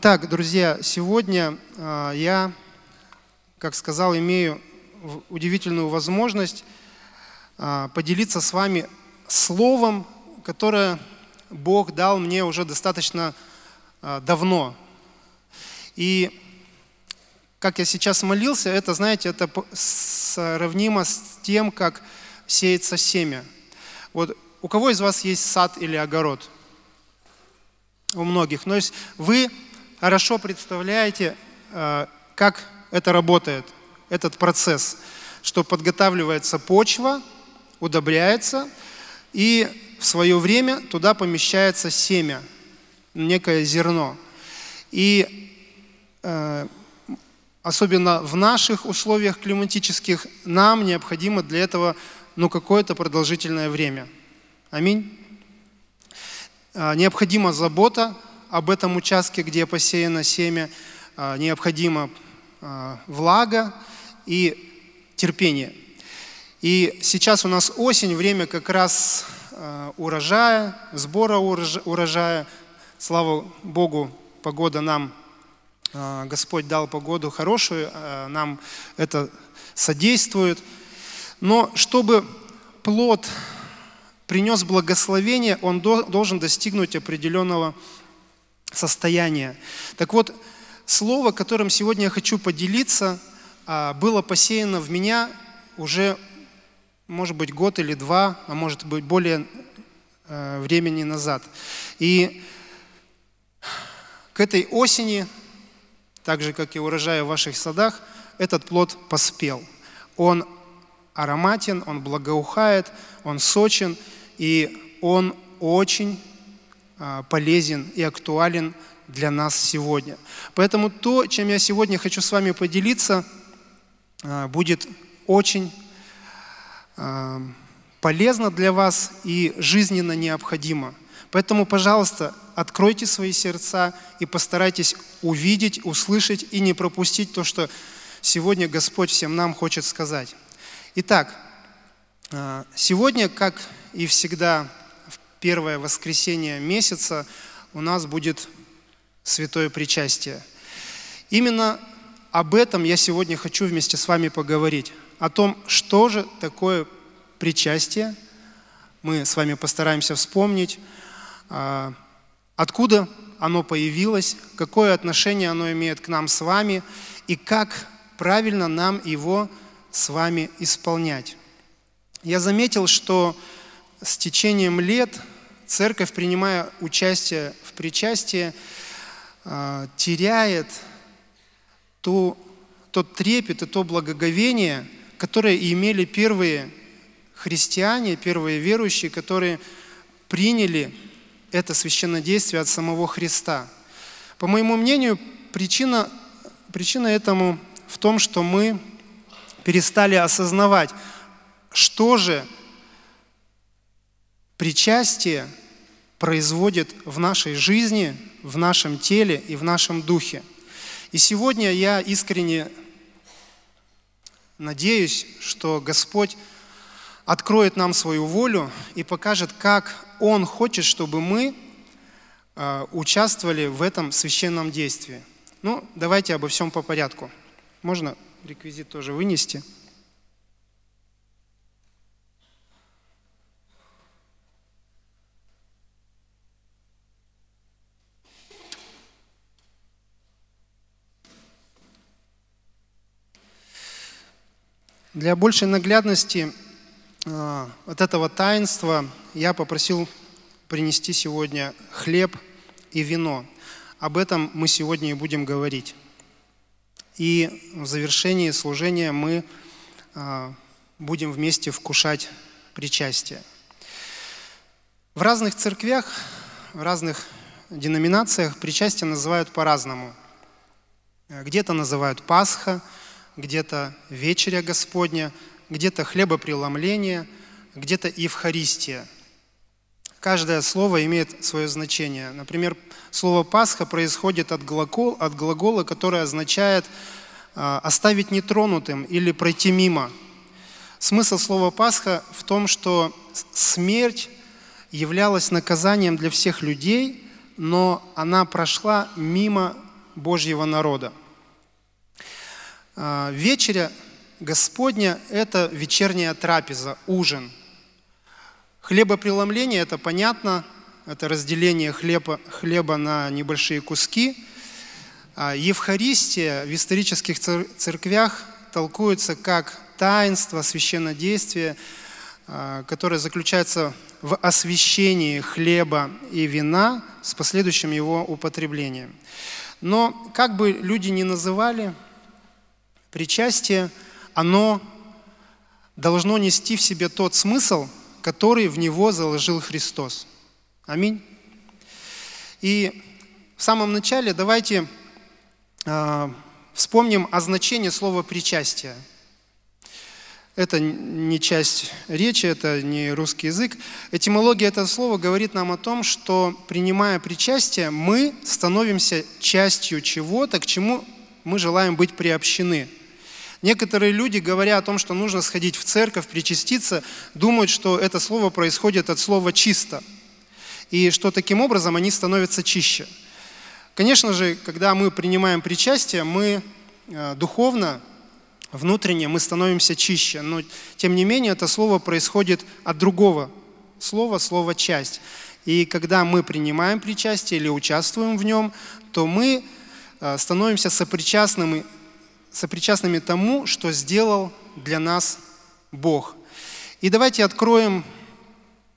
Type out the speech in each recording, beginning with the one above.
Итак, друзья, сегодня а, я, как сказал, имею удивительную возможность а, поделиться с вами словом, которое Бог дал мне уже достаточно а, давно. И как я сейчас молился, это, знаете, это сравнимо с тем, как сеется семя. Вот у кого из вас есть сад или огород? У многих. Но есть вы хорошо представляете, э, как это работает, этот процесс, что подготавливается почва, удобряется, и в свое время туда помещается семя, некое зерно. И э, особенно в наших условиях климатических нам необходимо для этого ну, какое-то продолжительное время. Аминь. Э, необходима забота об этом участке, где посеяно семя, а, необходима а, влага и терпение. И сейчас у нас осень, время как раз а, урожая, сбора урожая. Слава Богу, погода нам, Господь дал погоду хорошую, нам это содействует. Но чтобы плод принес благословение, он должен достигнуть определенного уровня состояние. Так вот, слово, которым сегодня я хочу поделиться, а, было посеяно в меня уже, может быть, год или два, а может быть, более э, времени назад. И к этой осени, так же, как и урожай в ваших садах, этот плод поспел. Он ароматен, он благоухает, он сочен, и он очень а, полезен и актуален для нас сегодня. Поэтому то, чем я сегодня хочу с вами поделиться, а, будет очень а, полезно для вас и жизненно необходимо. Поэтому, пожалуйста, откройте свои сердца и постарайтесь увидеть, услышать и не пропустить то, что сегодня Господь всем нам хочет сказать. Итак, сегодня, как и всегда, первое воскресенье месяца у нас будет святое причастие. Именно об этом я сегодня хочу вместе с вами поговорить. О том, что же такое причастие, мы с вами постараемся вспомнить, а, откуда оно появилось, какое отношение оно имеет к нам с вами и как правильно нам его с вами исполнять. Я заметил, что с течением лет церковь, принимая участие в причастии, а, теряет ту, тот трепет и то благоговение, которое имели первые христиане, первые верующие, которые приняли это священнодействие от самого Христа. По моему мнению, причина, причина этому в том, что мы перестали осознавать, что же – Причастие производит в нашей жизни, в нашем теле и в нашем духе. И сегодня я искренне надеюсь, что Господь откроет нам свою волю и покажет, как Он хочет, чтобы мы э, участвовали в этом священном действии. Ну, давайте обо всем по порядку. Можно реквизит тоже вынести? Для большей наглядности э, от этого таинства я попросил принести сегодня хлеб и вино. Об этом мы сегодня и будем говорить. И в завершении служения мы э, будем вместе вкушать причастие. В разных церквях, в разных деноминациях причастие называют по-разному. Э, где-то называют Пасха – где-то вечеря Господня, где-то хлебопреломление, где-то Евхаристия. Каждое слово имеет свое значение. Например, слово «пасха» происходит от, глагол, от глагола, который означает а, «оставить нетронутым» или «пройти мимо». Смысл слова «пасха» в том, что смерть являлась наказанием для всех людей, но она прошла мимо Божьего народа. А, вечеря Господня – это вечерняя трапеза, ужин. Хлебопреломление – это понятно, это разделение хлеба, хлеба на небольшие куски. А, Евхаристия в исторических церквях толкуется как таинство, священнодействие, а, которое заключается в освящении хлеба и вина с последующим его употреблением. Но как бы люди ни называли – Причастие, оно должно нести в себе тот смысл, который в него заложил Христос. Аминь. И в самом начале давайте э, вспомним о значении слова «причастие». Это не часть речи, это не русский язык. Этимология этого слова говорит нам о том, что принимая причастие, мы становимся частью чего-то, к чему мы желаем быть приобщены. Некоторые люди, говоря о том, что нужно сходить в церковь, причаститься, думают, что это слово происходит от слова «чисто», и что таким образом они становятся чище. Конечно же, когда мы принимаем причастие, мы э, духовно, внутренне, мы становимся чище, но тем не менее это слово происходит от другого слова, слова «часть». И когда мы принимаем причастие или участвуем в нем, то мы Э, становимся сопричастными, сопричастными тому, что сделал для нас Бог. И давайте откроем,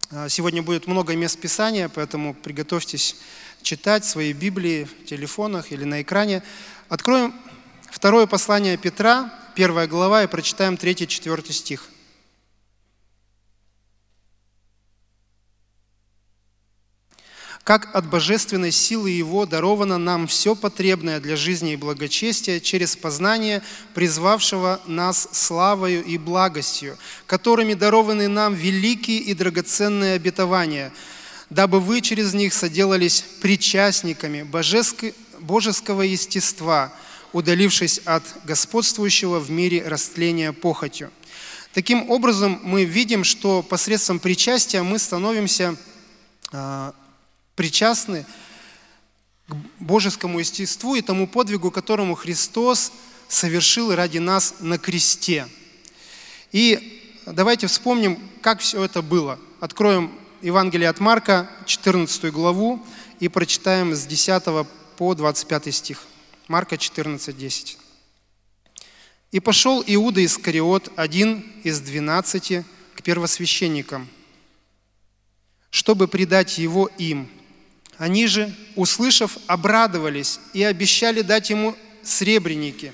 э, сегодня будет много мест Писания, поэтому приготовьтесь читать свои Библии в телефонах или на экране. Откроем второе послание Петра, первая глава, и прочитаем 3-4 стих. как от божественной силы Его даровано нам все потребное для жизни и благочестия через познание призвавшего нас славою и благостью, которыми дарованы нам великие и драгоценные обетования, дабы вы через них соделались причастниками божеского естества, удалившись от господствующего в мире растления похотью. Таким образом, мы видим, что посредством причастия мы становимся а, причастны к божескому естеству и тому подвигу, которому Христос совершил ради нас на кресте. И давайте вспомним, как все это было. Откроем Евангелие от Марка, 14 главу, и прочитаем с 10 по 25 стих. Марка 14, 10. «И пошел Иуда Искариот, один из двенадцати, к первосвященникам, чтобы предать его им. Они же, услышав, обрадовались и обещали дать ему сребреники.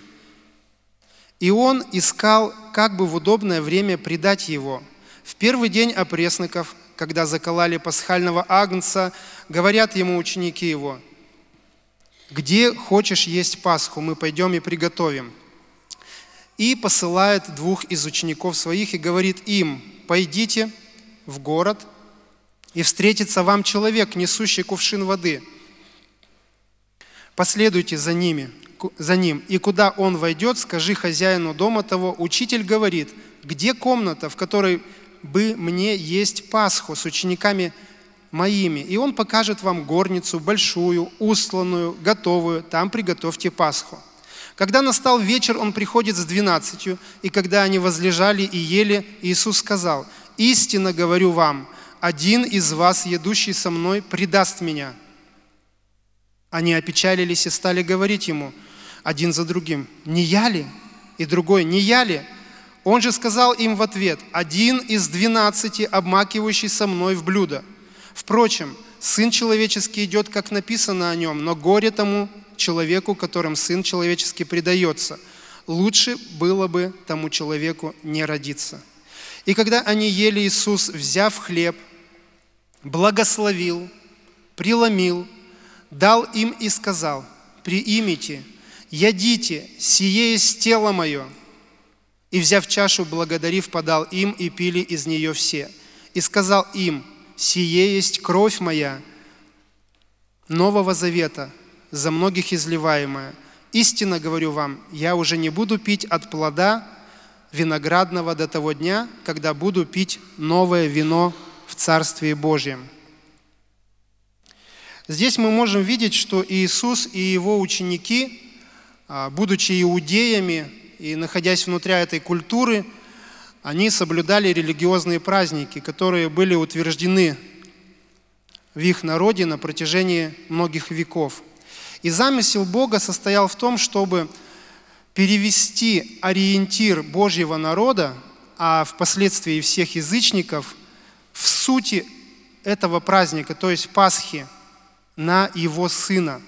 И он искал, как бы в удобное время предать его. В первый день опресников, когда заколали пасхального агнца, говорят ему ученики его, «Где хочешь есть Пасху, мы пойдем и приготовим». И посылает двух из учеников своих и говорит им, «Пойдите в город, и встретится вам человек, несущий кувшин воды. Последуйте за, ними, за ним, и куда он войдет, скажи хозяину дома того, учитель говорит, где комната, в которой бы мне есть Пасху с учениками моими, и он покажет вам горницу большую, устланную, готовую, там приготовьте Пасху. Когда настал вечер, он приходит с двенадцатью, и когда они возлежали и ели, Иисус сказал, «Истинно говорю вам, один из вас, едущий со мной, предаст меня». Они опечалились и стали говорить ему один за другим, «Не я ли?» И другой, «Не я ли?» Он же сказал им в ответ, «Один из двенадцати, обмакивающий со мной в блюдо. Впрочем, Сын Человеческий идет, как написано о нем, но горе тому человеку, которым Сын Человеческий предается. Лучше было бы тому человеку не родиться». И когда они ели, Иисус, взяв хлеб, благословил, преломил, дал им и сказал, «Приимите, едите, сие есть тело мое». И, взяв чашу, благодарив, подал им, и пили из нее все. И сказал им, «Сие есть кровь моя, Нового Завета, за многих изливаемая. Истинно говорю вам, я уже не буду пить от плода виноградного до того дня, когда буду пить новое вино в Царстве Божьем». Здесь мы можем видеть, что Иисус и его ученики, а, будучи иудеями и находясь внутри этой культуры, они соблюдали религиозные праздники, которые были утверждены в их народе на протяжении многих веков. И замысел Бога состоял в том, чтобы перевести ориентир Божьего народа, а впоследствии всех язычников, в сути этого праздника, то есть Пасхи, на его сына.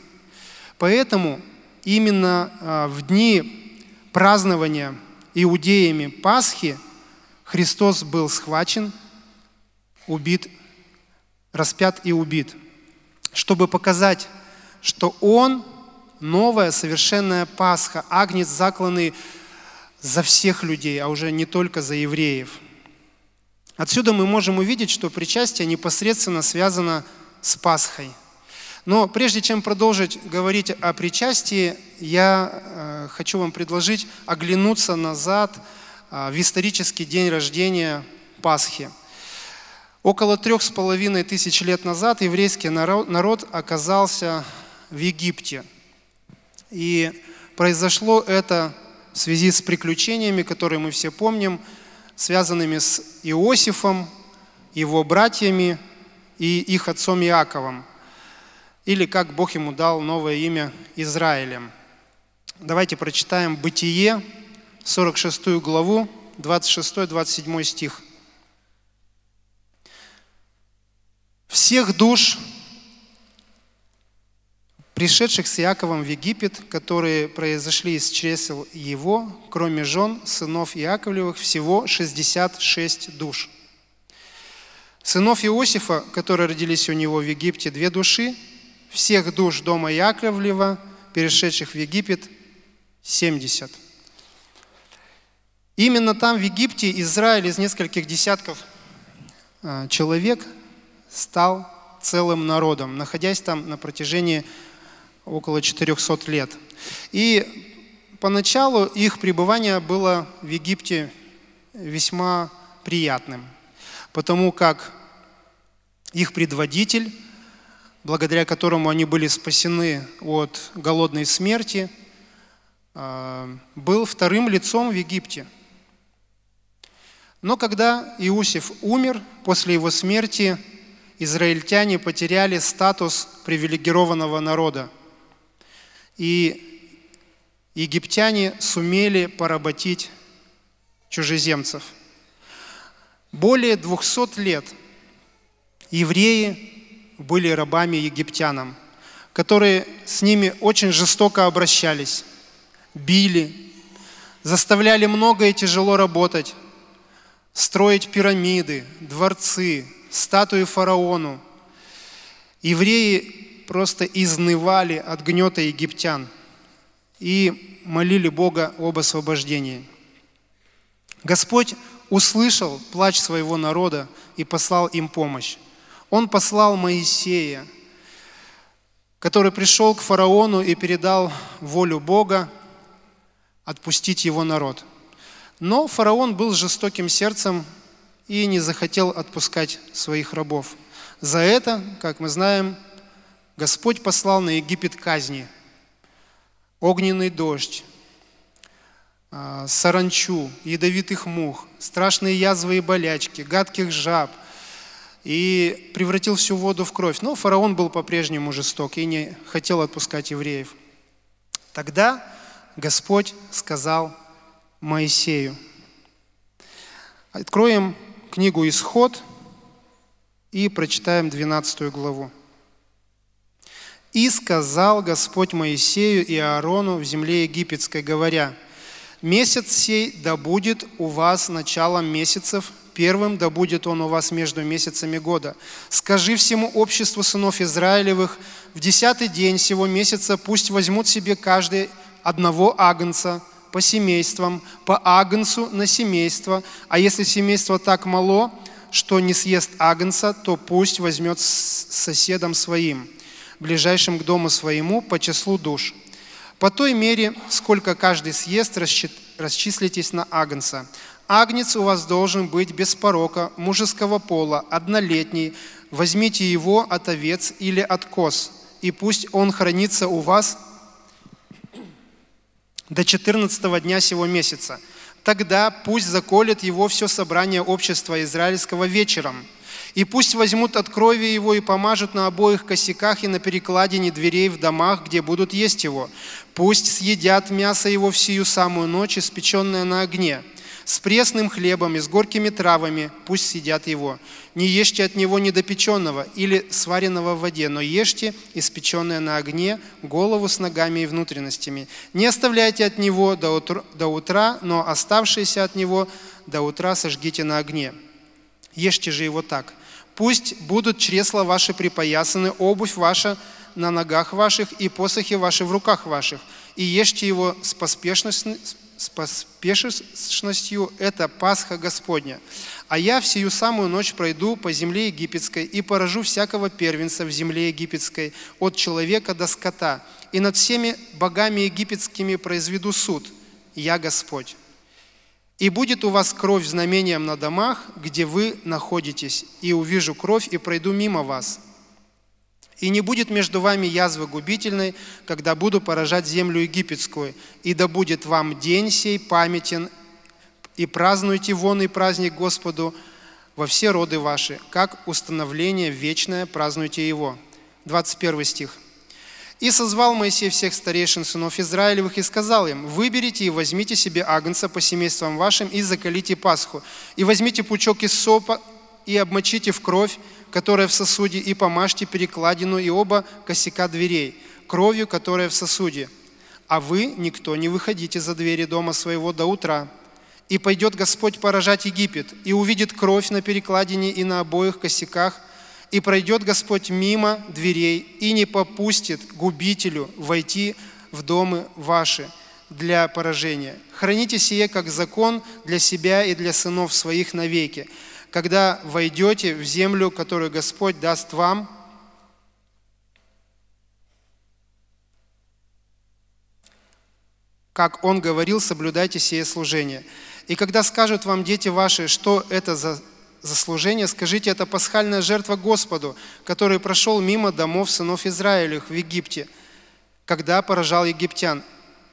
Поэтому именно а, в дни празднования иудеями Пасхи Христос был схвачен, убит, распят и убит, чтобы показать, что Он новая, совершенная Пасха, агнец закланный за всех людей, а уже не только за евреев. Отсюда мы можем увидеть, что причастие непосредственно связано с Пасхой. Но прежде чем продолжить говорить о причастии, я э, хочу вам предложить оглянуться назад э, в исторический день рождения Пасхи. Около трех с половиной тысяч лет назад еврейский народ оказался в Египте – и произошло это в связи с приключениями, которые мы все помним, связанными с Иосифом, его братьями и их отцом Иаковом, или как Бог ему дал новое имя Израилем. Давайте прочитаем Бытие, 46 главу, 26-27 стих. «Всех душ пришедших с Иаковом в Египет, которые произошли из чресел его, кроме жен, сынов Иаковлевых, всего 66 душ. Сынов Иосифа, которые родились у него в Египте, две души, всех душ дома Яковлева, перешедших в Египет, 70. Именно там, в Египте, Израиль из нескольких десятков а, человек стал целым народом, находясь там на протяжении около 400 лет. И поначалу их пребывание было в Египте весьма приятным, потому как их предводитель, благодаря которому они были спасены от голодной смерти, а, был вторым лицом в Египте. Но когда Иосиф умер, после его смерти израильтяне потеряли статус привилегированного народа – и египтяне сумели поработить чужеземцев. Более 200 лет евреи были рабами египтянам, которые с ними очень жестоко обращались, били, заставляли много и тяжело работать, строить пирамиды, дворцы, статуи фараону. Евреи просто изнывали от гнета египтян и молили Бога об освобождении. Господь услышал плач своего народа и послал им помощь. Он послал Моисея, который пришел к фараону и передал волю Бога отпустить его народ. Но фараон был жестоким сердцем и не захотел отпускать своих рабов. За это, как мы знаем, Господь послал на Египет казни, огненный дождь, а, саранчу, ядовитых мух, страшные язвы и болячки, гадких жаб и превратил всю воду в кровь. Но фараон был по-прежнему жесток и не хотел отпускать евреев. Тогда Господь сказал Моисею. Откроем книгу «Исход» и прочитаем 12 главу. И сказал Господь Моисею и Аарону в земле египетской, говоря, «Месяц сей да будет у вас началом месяцев, первым да будет он у вас между месяцами года. Скажи всему обществу сынов Израилевых, в десятый день сего месяца пусть возьмут себе каждый одного агнца по семействам, по агнцу на семейство, а если семейство так мало, что не съест агнца, то пусть возьмет с соседом своим» ближайшим к дому своему по числу душ. По той мере, сколько каждый съест, расчислитесь на агнца. Агнец у вас должен быть без порока, мужеского пола, однолетний. Возьмите его от овец или от коз, и пусть он хранится у вас до 14 дня сего месяца. Тогда пусть заколет его все собрание общества израильского вечером – и пусть возьмут от крови его и помажут на обоих косяках и на перекладине дверей в домах, где будут есть его. Пусть съедят мясо его в сию самую ночь, испеченное на огне. С пресным хлебом и с горькими травами пусть съедят его. Не ешьте от него недопеченного или сваренного в воде, но ешьте испеченное на огне, голову с ногами и внутренностями. Не оставляйте от него до утра, до утра но оставшиеся от него до утра сожгите на огне. Ешьте же его так. Пусть будут чресла ваши припоясаны, обувь ваша на ногах ваших и посохи ваши в руках ваших. И ешьте его с, поспешностью, с поспешностью, это Пасха Господня. А я всю самую ночь пройду по земле египетской и поражу всякого первенца в земле египетской, от человека до скота, и над всеми богами египетскими произведу суд. Я Господь». И будет у вас кровь знамением на домах, где вы находитесь, и увижу кровь, и пройду мимо вас. И не будет между вами язвы губительной, когда буду поражать землю египетскую. И да будет вам день сей памятен, и празднуйте вон и праздник Господу во все роды ваши, как установление вечное празднуйте его». 21 стих. И созвал Моисей всех старейшин сынов Израилевых и сказал им, «Выберите и возьмите себе агнца по семействам вашим и закалите Пасху, и возьмите пучок из сопа и обмочите в кровь, которая в сосуде, и помажьте перекладину и оба косяка дверей, кровью, которая в сосуде. А вы, никто, не выходите за двери дома своего до утра. И пойдет Господь поражать Египет, и увидит кровь на перекладине и на обоих косяках – и пройдет Господь мимо дверей и не попустит губителю войти в дома ваши для поражения. Храните сие как закон для себя и для сынов своих навеки, когда войдете в землю, которую Господь даст вам как он говорил, соблюдайте сие служение. И когда скажут вам дети ваши, что это за Заслужение, скажите, это пасхальная жертва Господу, который прошел мимо домов сынов Израилевых в Египте, когда поражал египтян,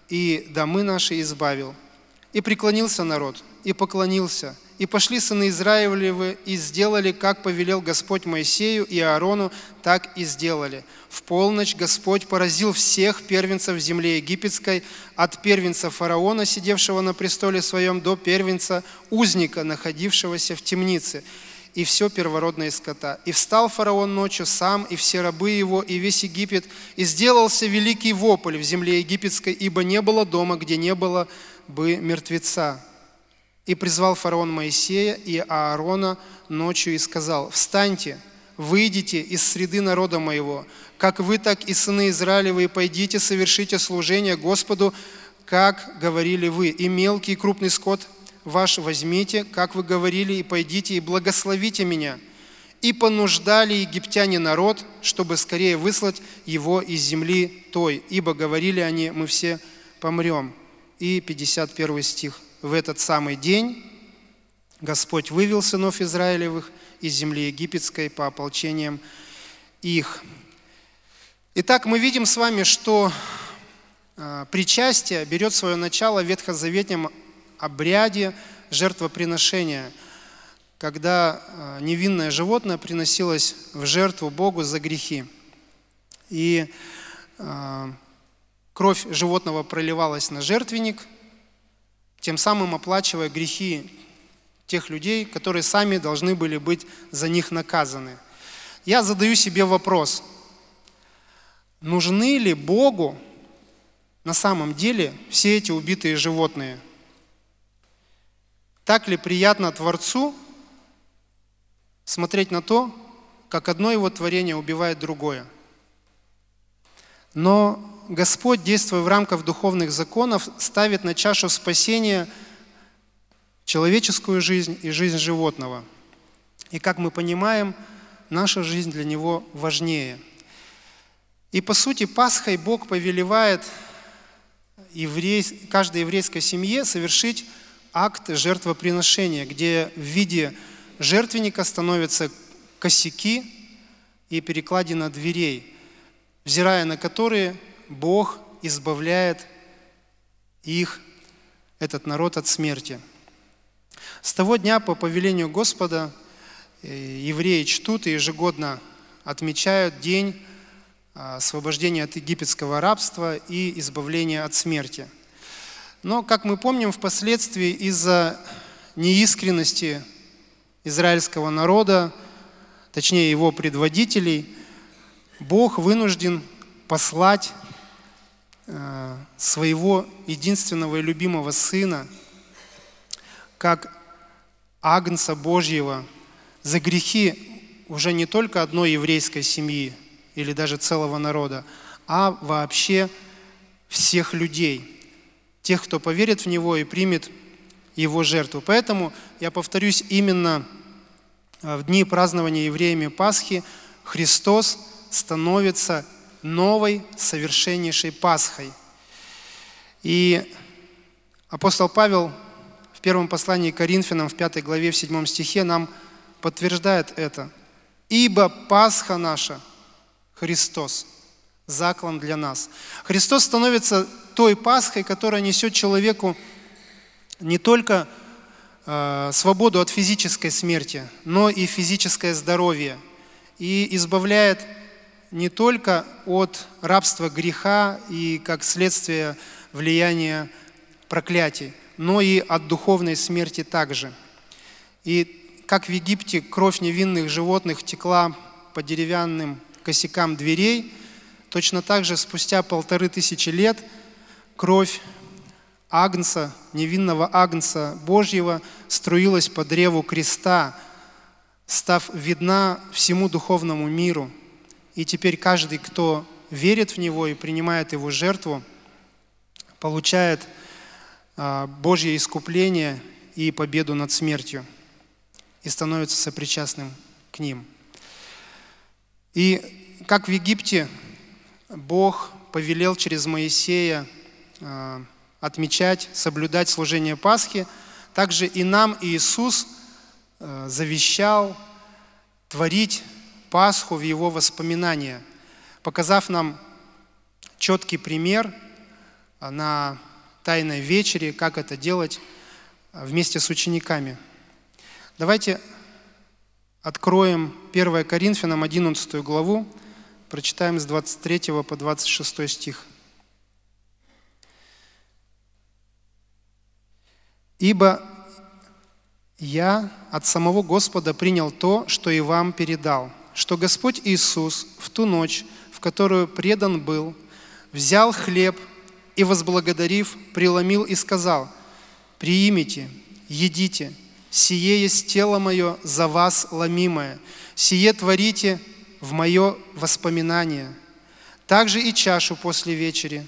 и домы наши избавил. И преклонился народ, и поклонился – и пошли сыны Израилевы и сделали, как повелел Господь Моисею и Аарону, так и сделали. В полночь Господь поразил всех первенцев земли египетской, от первенца фараона, сидевшего на престоле своем, до первенца узника, находившегося в темнице и все первородное скота. И встал фараон ночью сам, и все рабы его, и весь Египет, и сделался великий вопль в земле египетской, ибо не было дома, где не было бы мертвеца. И призвал фараон Моисея и Аарона ночью и сказал, «Встаньте, выйдите из среды народа моего, как вы, так и сыны Израилевы, и пойдите, совершите служение Господу, как говорили вы, и мелкий и крупный скот ваш возьмите, как вы говорили, и пойдите, и благословите меня». И понуждали египтяне народ, чтобы скорее выслать его из земли той, ибо говорили они, мы все помрем. И 51 стих в этот самый день Господь вывел сынов Израилевых из земли египетской по ополчениям их. Итак, мы видим с вами, что а, причастие берет свое начало в ветхозаветнем обряде жертвоприношения, когда а, невинное животное приносилось в жертву Богу за грехи. И а, кровь животного проливалась на жертвенник – тем самым оплачивая грехи тех людей, которые сами должны были быть за них наказаны. Я задаю себе вопрос, нужны ли Богу на самом деле все эти убитые животные? Так ли приятно Творцу смотреть на то, как одно его творение убивает другое? Но Господь, действуя в рамках духовных законов, ставит на чашу спасения человеческую жизнь и жизнь животного. И как мы понимаем, наша жизнь для Него важнее. И по сути Пасхой Бог повелевает еврей, каждой еврейской семье совершить акт жертвоприношения, где в виде жертвенника становятся косяки и перекладина дверей, взирая на которые Бог избавляет их, этот народ, от смерти. С того дня по повелению Господа э, евреи чтут и ежегодно отмечают день а, освобождения от египетского рабства и избавления от смерти. Но, как мы помним, впоследствии из-за неискренности израильского народа, точнее его предводителей, Бог вынужден послать Э, своего единственного и любимого Сына, как Агнца Божьего за грехи уже не только одной еврейской семьи или даже целого народа, а вообще всех людей, тех, кто поверит в Него и примет Его жертву. Поэтому, я повторюсь, именно э, в дни празднования евреями Пасхи Христос становится новой, совершеннейшей Пасхой. И апостол Павел в первом послании к Коринфянам в пятой главе, в седьмом стихе нам подтверждает это. «Ибо Пасха наша – Христос, заклан для нас». Христос становится той Пасхой, которая несет человеку не только э, свободу от физической смерти, но и физическое здоровье, и избавляет не только от рабства греха и как следствие влияния проклятий, но и от духовной смерти также. И как в Египте кровь невинных животных текла по деревянным косякам дверей, точно так же спустя полторы тысячи лет кровь Агнца, невинного Агнца Божьего, струилась по древу креста, став видна всему духовному миру – и теперь каждый, кто верит в Него и принимает Его жертву, получает а, Божье искупление и победу над смертью и становится сопричастным к ним. И как в Египте Бог повелел через Моисея а, отмечать, соблюдать служение Пасхи, также и нам Иисус а, завещал творить Пасху в его воспоминания, показав нам четкий пример а, на Тайной вечере, как это делать а, вместе с учениками. Давайте откроем 1 Коринфянам 11 главу, прочитаем с 23 по 26 стих. «Ибо я от самого Господа принял то, что и вам передал, что Господь Иисус в ту ночь, в которую предан был, взял хлеб и, возблагодарив, преломил и сказал, «Приимите, едите, сие есть тело мое за вас ломимое, сие творите в мое воспоминание». Также и чашу после вечери,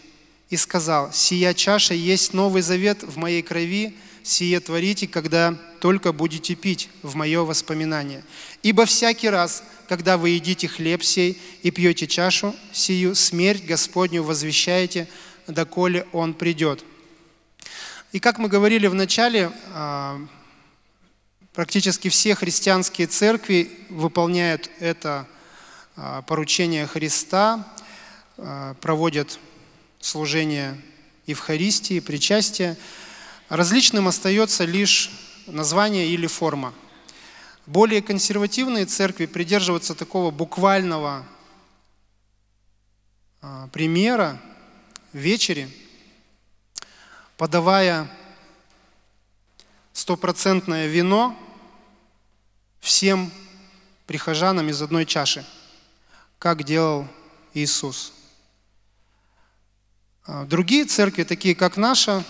и сказал, «Сия чаша есть новый завет в моей крови, сие творите, когда только будете пить в мое воспоминание. Ибо всякий раз, когда вы едите хлеб сей и пьете чашу сию, смерть Господню возвещаете, доколе Он придет». И как мы говорили в начале, а, практически все христианские церкви выполняют это а, поручение Христа, а, проводят служение Евхаристии, причастие Различным остается лишь название или форма – более консервативные церкви придерживаются такого буквального а, примера в вечере, подавая стопроцентное вино всем прихожанам из одной чаши, как делал Иисус. А, другие церкви, такие как наша,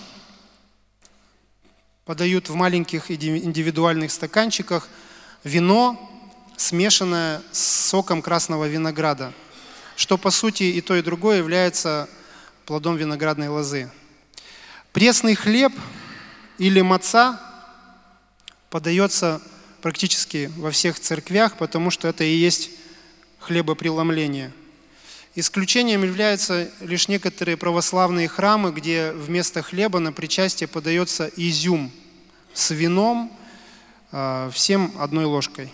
подают в маленьких индивидуальных стаканчиках – вино, смешанное с соком красного винограда, что по сути и то, и другое является плодом виноградной лозы. Пресный хлеб или маца подается практически во всех церквях, потому что это и есть хлебопреломление. Исключением являются лишь некоторые православные храмы, где вместо хлеба на причастие подается изюм с вином Э, всем одной ложкой.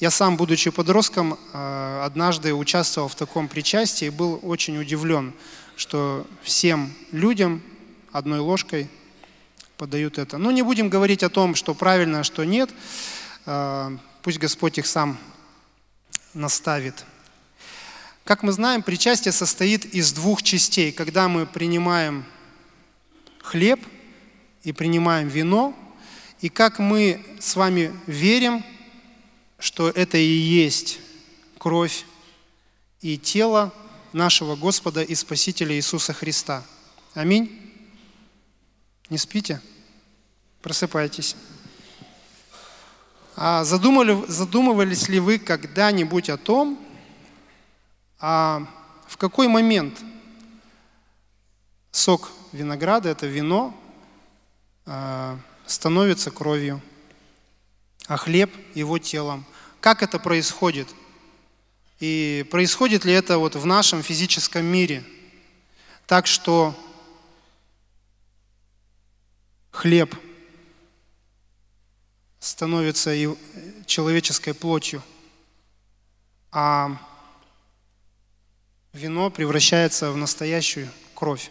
Я сам, будучи подростком, э, однажды участвовал в таком причастии и был очень удивлен, что всем людям одной ложкой подают это. Но ну, не будем говорить о том, что правильно, а что нет. Э, пусть Господь их сам наставит. Как мы знаем, причастие состоит из двух частей. Когда мы принимаем хлеб и принимаем вино – и как мы с вами верим, что это и есть кровь и тело нашего Господа и Спасителя Иисуса Христа. Аминь. Не спите? Просыпайтесь. А задумали, задумывались ли вы когда-нибудь о том, а в какой момент сок винограда, это вино, а, становится кровью, а хлеб – его телом. Как это происходит? И происходит ли это вот в нашем физическом мире? Так что хлеб становится и человеческой плотью, а вино превращается в настоящую кровь.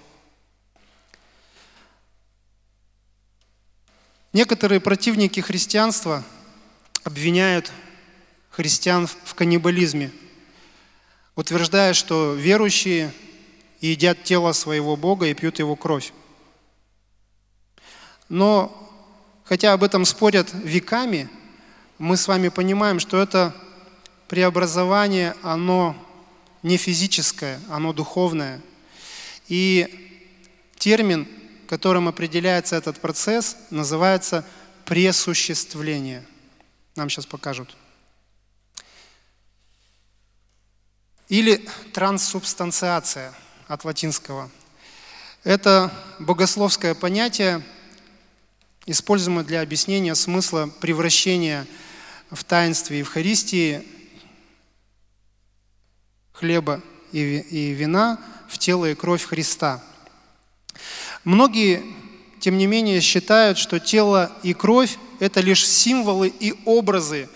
Некоторые противники христианства обвиняют христиан в каннибализме, утверждая, что верующие едят тело своего Бога и пьют его кровь. Но хотя об этом спорят веками, мы с вами понимаем, что это преобразование, оно не физическое, оно духовное. И термин которым определяется этот процесс, называется пресуществление. Нам сейчас покажут. Или транссубстанциация от латинского. Это богословское понятие, используемое для объяснения смысла превращения в таинстве Евхаристии хлеба и вина в тело и кровь Христа – Многие, тем не менее, считают, что тело и кровь – это лишь символы и образы,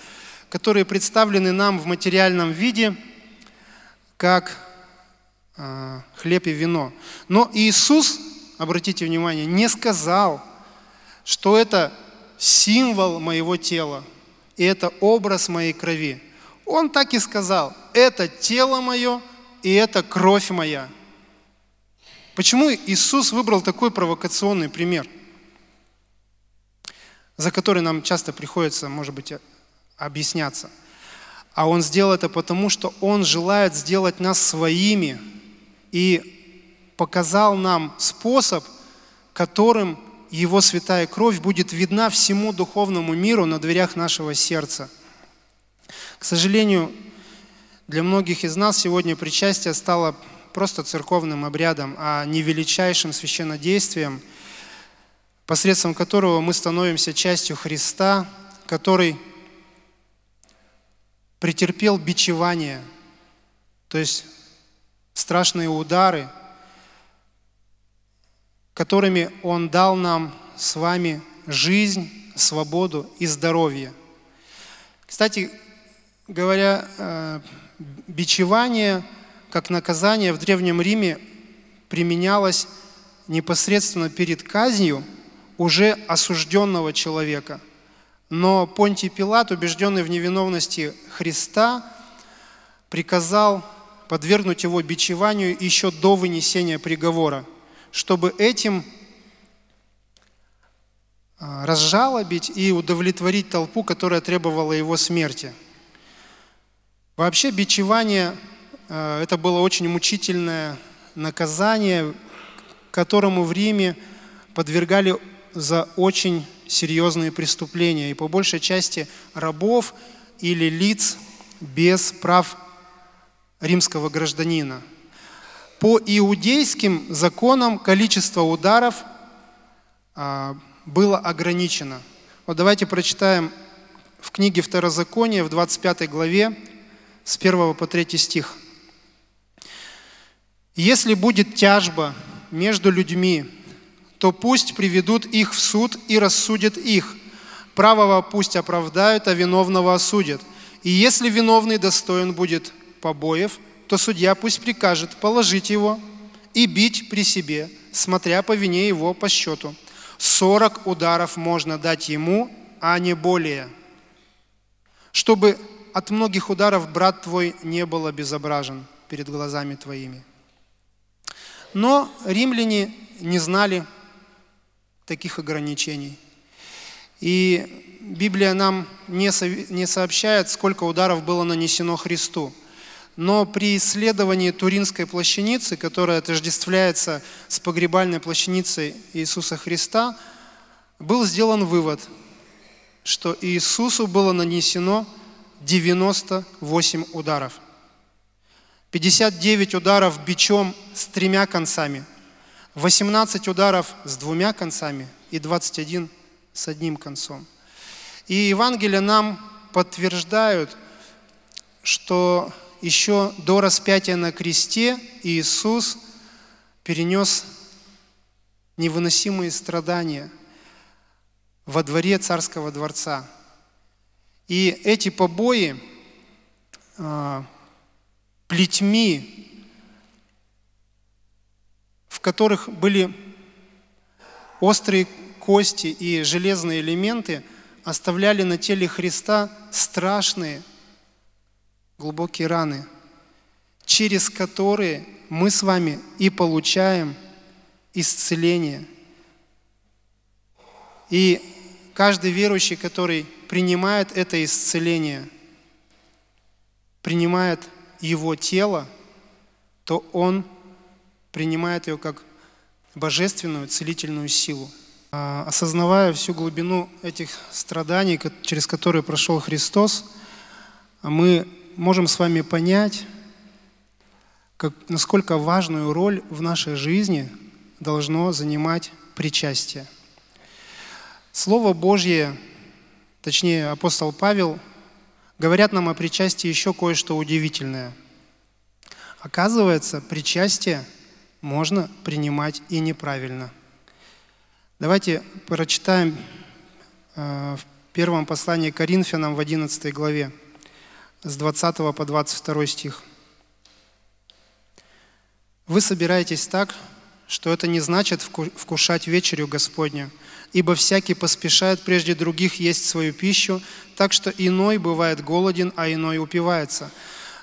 которые представлены нам в материальном виде, как а, хлеб и вино. Но Иисус, обратите внимание, не сказал, что это символ моего тела, и это образ моей крови. Он так и сказал, это тело мое, и это кровь моя – Почему Иисус выбрал такой провокационный пример, за который нам часто приходится, может быть, объясняться? А Он сделал это потому, что Он желает сделать нас своими и показал нам способ, которым Его святая кровь будет видна всему духовному миру на дверях нашего сердца. К сожалению, для многих из нас сегодня причастие стало просто церковным обрядом, а не величайшим священнодействием, посредством которого мы становимся частью Христа, который претерпел бичевание, то есть страшные удары, которыми Он дал нам с вами жизнь, свободу и здоровье. Кстати говоря, э, бичевание – как наказание в Древнем Риме применялось непосредственно перед казнью уже осужденного человека. Но Понтий Пилат, убежденный в невиновности Христа, приказал подвергнуть его бичеванию еще до вынесения приговора, чтобы этим а, разжалобить и удовлетворить толпу, которая требовала его смерти. Вообще бичевание Э, это было очень мучительное наказание, которому в Риме подвергали за очень серьезные преступления, и по большей части рабов или лиц без прав римского гражданина. По иудейским законам количество ударов а, было ограничено. Вот давайте прочитаем в книге Второзакония в 25 главе с 1 по 3 стих. Если будет тяжба между людьми, то пусть приведут их в суд и рассудят их. Правого пусть оправдают, а виновного осудят. И если виновный достоин будет побоев, то судья пусть прикажет положить его и бить при себе, смотря по вине его по счету. Сорок ударов можно дать ему, а не более. Чтобы от многих ударов брат твой не был обезображен перед глазами твоими. Но римляне не знали таких ограничений. И Библия нам не, сообщает, сколько ударов было нанесено Христу. Но при исследовании Туринской плащаницы, которая отождествляется с погребальной плащаницей Иисуса Христа, был сделан вывод, что Иисусу было нанесено 98 ударов. 59 ударов бичом с тремя концами, 18 ударов с двумя концами и 21 с одним концом. И Евангелие нам подтверждают, что еще до распятия на кресте Иисус перенес невыносимые страдания во дворе царского дворца. И эти побои а, плетьми, в которых были острые кости и железные элементы, оставляли на теле Христа страшные глубокие раны, через которые мы с вами и получаем исцеление. И каждый верующий, который принимает это исцеление, принимает его тело, то он принимает ее как божественную целительную силу. А, осознавая всю глубину этих страданий, через которые прошел Христос, мы можем с вами понять, как, насколько важную роль в нашей жизни должно занимать причастие. Слово Божье, точнее апостол Павел – говорят нам о причастии еще кое-что удивительное. Оказывается, причастие можно принимать и неправильно. Давайте прочитаем э, в первом послании Коринфянам в 11 главе с 20 по 22 стих. «Вы собираетесь так, что это не значит вкушать вечерю Господню, Ибо всякий поспешает прежде других есть свою пищу, так что иной бывает голоден, а иной упивается.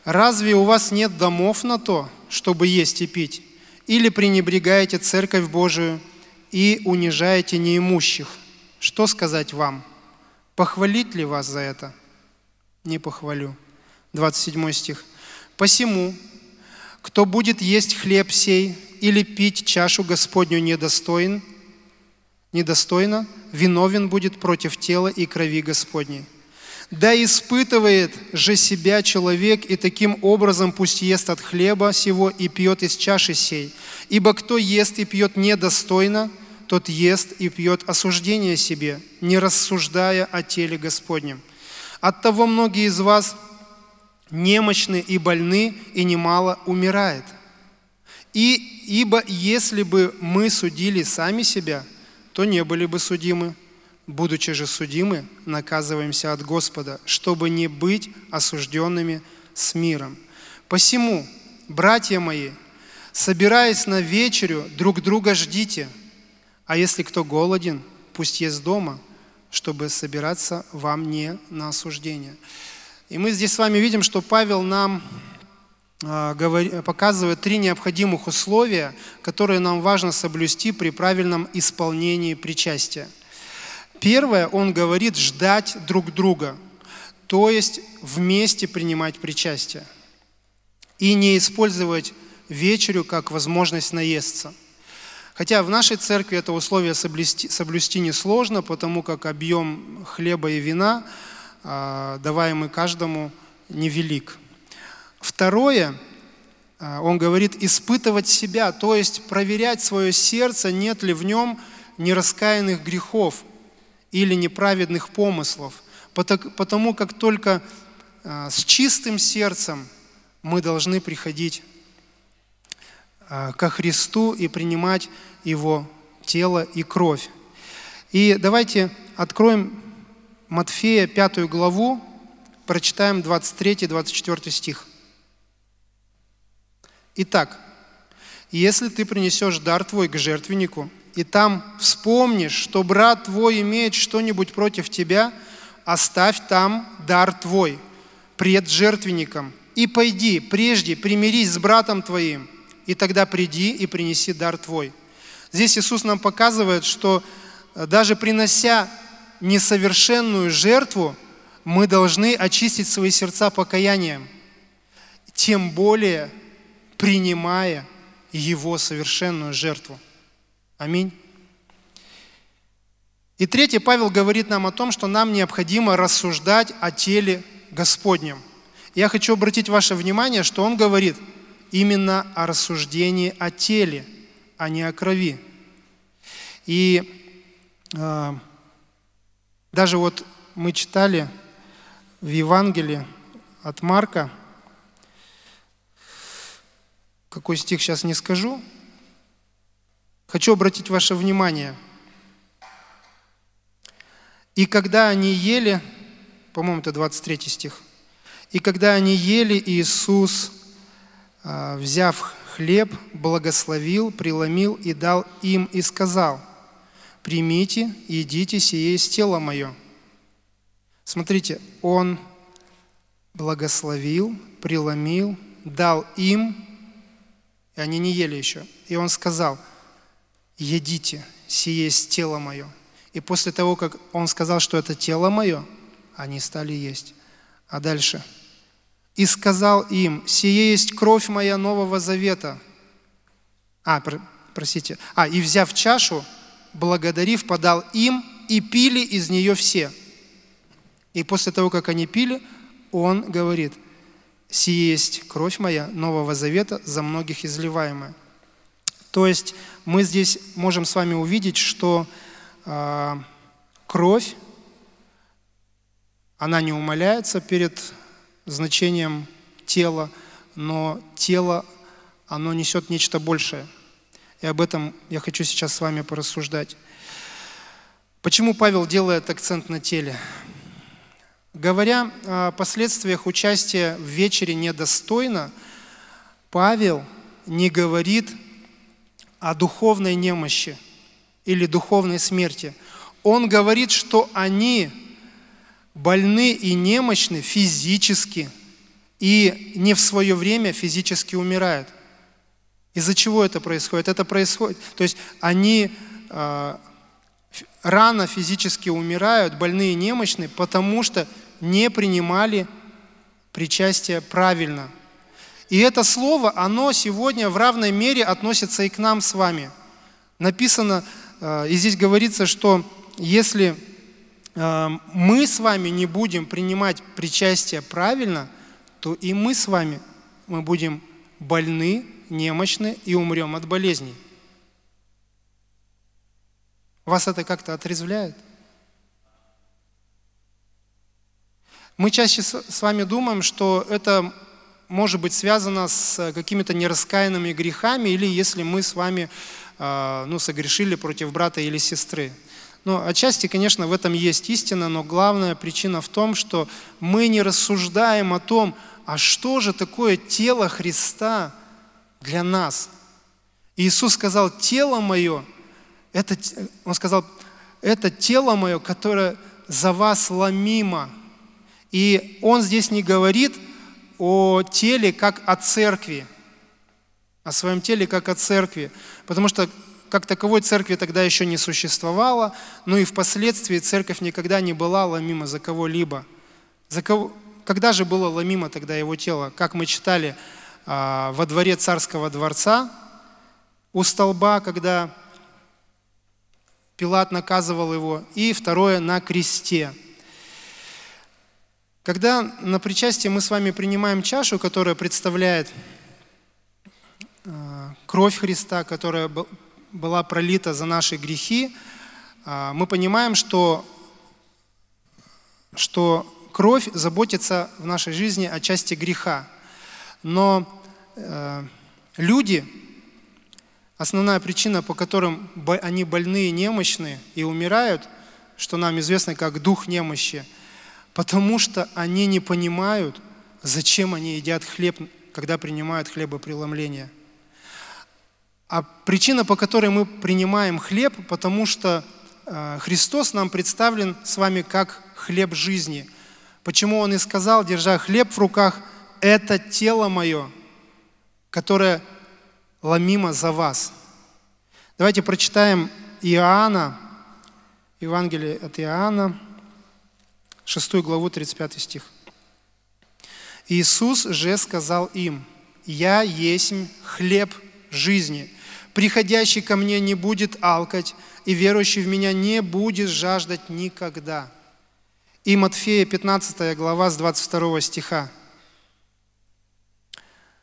Разве у вас нет домов на то, чтобы есть и пить? Или пренебрегаете церковь Божию и унижаете неимущих? Что сказать вам? Похвалить ли вас за это? Не похвалю. 27 стих. «Посему, кто будет есть хлеб сей или пить чашу Господню недостоин, недостойно, виновен будет против тела и крови Господней. Да испытывает же себя человек, и таким образом пусть ест от хлеба сего и пьет из чаши сей. Ибо кто ест и пьет недостойно, тот ест и пьет осуждение себе, не рассуждая о теле Господнем. Оттого многие из вас немощны и больны, и немало умирает. И, ибо если бы мы судили сами себя – то не были бы судимы. Будучи же судимы, наказываемся от Господа, чтобы не быть осужденными с миром. Посему, братья мои, собираясь на вечерю, друг друга ждите. А если кто голоден, пусть ест дома, чтобы собираться вам не на осуждение. И мы здесь с вами видим, что Павел нам а, показывает три необходимых условия, которые нам важно соблюсти при правильном исполнении причастия. Первое, он говорит ждать друг друга, то есть вместе принимать причастие и не использовать вечерю как возможность наесться. Хотя в нашей церкви это условие соблюсти, соблюсти несложно, потому как объем хлеба и вина, а, даваемый каждому, невелик. велик. Второе, э, он говорит, испытывать себя, то есть проверять свое сердце, нет ли в нем нераскаянных грехов или неправедных помыслов. Потому как только э, с чистым сердцем мы должны приходить э, ко Христу и принимать Его тело и кровь. И давайте откроем Матфея 5 главу, прочитаем 23-24 стих. Итак, если ты принесешь дар твой к жертвеннику, и там вспомнишь, что брат твой имеет что-нибудь против тебя, оставь там дар твой пред жертвенником, и пойди прежде, примирись с братом твоим, и тогда приди и принеси дар твой. Здесь Иисус нам показывает, что э, даже принося несовершенную жертву, мы должны очистить свои сердца покаянием. Тем более, принимая Его совершенную жертву. Аминь. И третье, Павел говорит нам о том, что нам необходимо рассуждать о теле Господнем. Я хочу обратить ваше внимание, что он говорит именно о рассуждении о теле, а не о крови. И э, даже вот мы читали в Евангелии от Марка, какой стих сейчас не скажу, хочу обратить ваше внимание. «И когда они ели...» По-моему, это 23 стих. «И когда они ели, Иисус, а, взяв хлеб, благословил, преломил и дал им, и сказал, «Примите, едите, сие есть тело мое». Смотрите, Он благословил, преломил, дал им, и они не ели еще. И он сказал, едите, сие есть тело мое. И после того, как он сказал, что это тело мое, они стали есть. А дальше. И сказал им, сие есть кровь моя Нового Завета. А, пр простите. А, и взяв чашу, благодарив, подал им, и пили из нее все. И после того, как они пили, он говорит – сие есть кровь моя Нового Завета, за многих изливаемая». То есть мы здесь можем с вами увидеть, что э, кровь, она не умаляется перед значением тела, но тело, оно несет нечто большее. И об этом я хочу сейчас с вами порассуждать. Почему Павел делает акцент на теле? Говоря о последствиях участия в вечере недостойно, Павел не говорит о духовной немощи или духовной смерти. Он говорит, что они больны и немощны физически и не в свое время физически умирают. Из-за чего это происходит? Это происходит, то есть они э, рано физически умирают, больные и немощные, потому что не принимали причастие правильно. И это слово, оно сегодня в равной мере относится и к нам с вами. Написано, э, и здесь говорится, что если э, мы с вами не будем принимать причастие правильно, то и мы с вами, мы будем больны, немощны и умрем от болезней. Вас это как-то отрезвляет? Мы чаще с вами думаем, что это может быть связано с э, какими-то нераскаянными грехами или если мы с вами э, ну, согрешили против брата или сестры. Но отчасти, конечно, в этом есть истина, но главная причина в том, что мы не рассуждаем о том, а что же такое тело Христа для нас. Иисус сказал, тело мое, это, Он сказал, это тело мое, которое за вас ломимо – и он здесь не говорит о теле как о церкви, о своем теле как о церкви, потому что как таковой церкви тогда еще не существовало, ну и впоследствии церковь никогда не была ломима за кого-либо. За кого... Когда же было ломимо тогда его тело? Как мы читали э, во дворе царского дворца, у столба, когда Пилат наказывал его, и второе на кресте – когда на причастие мы с вами принимаем чашу, которая представляет э, кровь Христа, которая была пролита за наши грехи, э, мы понимаем, что, что кровь заботится в нашей жизни о части греха. Но э, люди, основная причина, по которым они больные немощные и умирают, что нам известно как дух немощи – потому что они не понимают, зачем они едят хлеб, когда принимают хлебопреломление. А причина, по которой мы принимаем хлеб, потому что э, Христос нам представлен с вами как хлеб жизни. Почему Он и сказал, держа хлеб в руках, это тело мое, которое ломимо за вас. Давайте прочитаем Иоанна, Евангелие от Иоанна, 6 главу, 35 стих. «Иисус же сказал им, «Я есть хлеб жизни. Приходящий ко мне не будет алкать, и верующий в меня не будет жаждать никогда». И Матфея 15 глава с 22 стиха.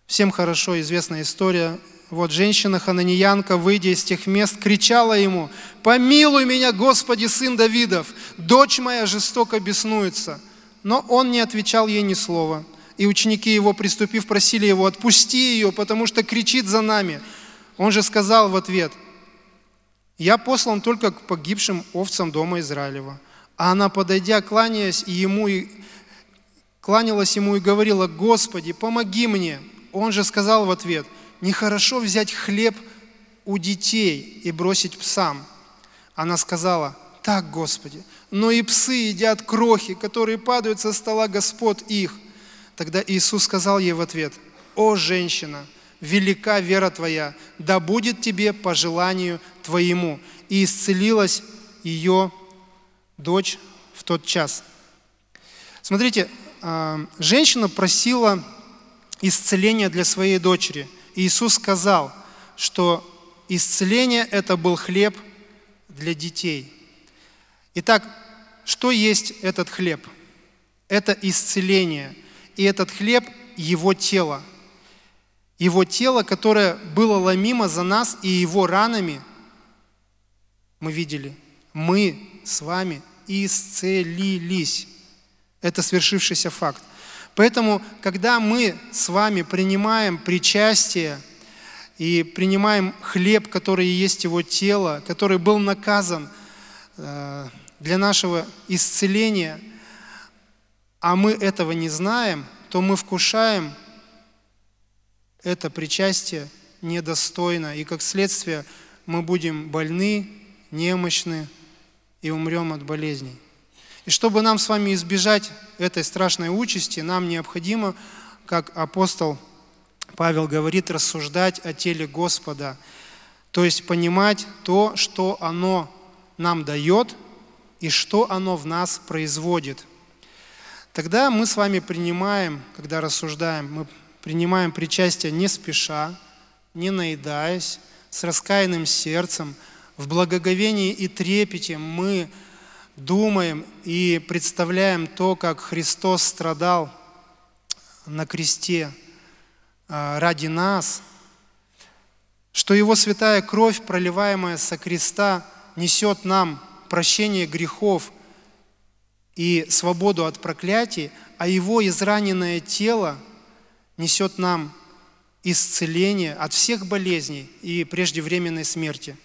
Всем хорошо известная история вот женщина Хананиянка, выйдя из тех мест, кричала ему, «Помилуй меня, Господи, сын Давидов! Дочь моя жестоко беснуется!» Но он не отвечал ей ни слова. И ученики его, приступив, просили его, «Отпусти ее, потому что кричит за нами!» Он же сказал в ответ, «Я послан только к погибшим овцам дома Израилева». А она, подойдя, кланяясь и ему, и кланялась ему и говорила, «Господи, помоги мне!» Он же сказал в ответ – нехорошо взять хлеб у детей и бросить псам. Она сказала, так, Господи, но и псы едят крохи, которые падают со стола господ их. Тогда Иисус сказал ей в ответ, «О, женщина, велика вера твоя, да будет тебе по желанию твоему». И исцелилась ее дочь в тот час. Смотрите, а, женщина просила исцеления для своей дочери. Иисус сказал, что исцеление – это был хлеб для детей. Итак, что есть этот хлеб? Это исцеление. И этот хлеб – его тело. Его тело, которое было ломимо за нас, и его ранами мы видели. Мы с вами исцелились. Это свершившийся факт. Поэтому, когда мы с вами принимаем причастие и принимаем хлеб, который есть его тело, который был наказан э, для нашего исцеления, а мы этого не знаем, то мы вкушаем это причастие недостойно, и как следствие мы будем больны, немощны и умрем от болезней. И чтобы нам с вами избежать этой страшной участи, нам необходимо, как апостол Павел говорит, рассуждать о теле Господа, то есть понимать то, что оно нам дает и что оно в нас производит. Тогда мы с вами принимаем, когда рассуждаем, мы принимаем причастие не спеша, не наедаясь, с раскаянным сердцем, в благоговении и трепете мы – думаем и представляем то, как Христос страдал на кресте а, ради нас, что Его святая кровь, проливаемая со креста, несет нам прощение грехов и свободу от проклятий, а Его израненное тело несет нам исцеление от всех болезней и преждевременной смерти.